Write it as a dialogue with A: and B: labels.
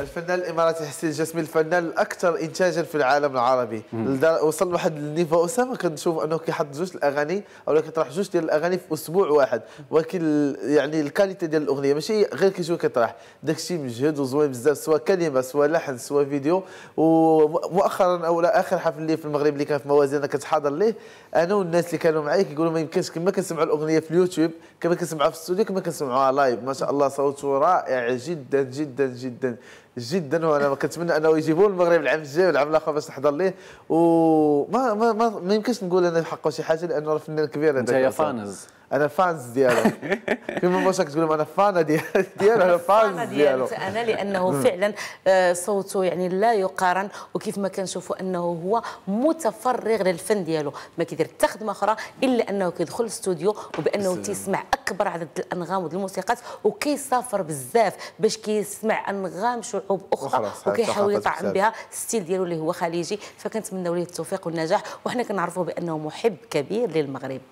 A: الفنان الاماراتي حسين الجسمي الفنان الاكثر انتاجا في العالم العربي وصل لواحد النيفا اسامه كنشوف انه كيحط جوج الاغاني او كيطرح جوج ديال الاغاني في اسبوع واحد ولكن يعني الكاليتي ديال الاغنيه ماشي غير كيشوف كيطرح داك الشيء مجهد وزوين بزاف سواء كلمه سواء لحن سواء فيديو ومؤخرا او اخر حفل لي في المغرب اللي كان في موازين انا حاضر ليه انا والناس اللي كانوا معايا كيقولوا ما يمكنش كما كنسمعوا الاغنيه في اليوتيوب كما كنسمعوها في الاستوديو كما كنسمعوها لايف ما شاء الله صوته رائع جدا جدا جدا جدا وانا كنتمنى انه يجيبوه المغرب العام الجاي والعام الاخر باش نحضر ليه وما ما ما, ما يمكنش نقول انا حقه شي حاجه لانه راه فنان كبير انت يا فانز انا فانز ديالو كيما باش كتقول لهم انا فان ديالو انا فانز ديالو انا
B: لانه فعلا صوته يعني لا يقارن وكيف ما كنشوفوا انه هو متفرغ للفن ديالو ما كيدير حتى خدمه اخرى الا انه كيدخل الاستوديو وبانه تيسمع اكبر عدد الانغام والموسيقات وكيسافر بزاف باش كيسمع انغام شعوب اخرى وكيحاول يطعم بها الستيل ديالو اللي هو خليجي فكنتمناو ليه التوفيق والنجاح وحنا كنعرفوا بانه محب كبير للمغرب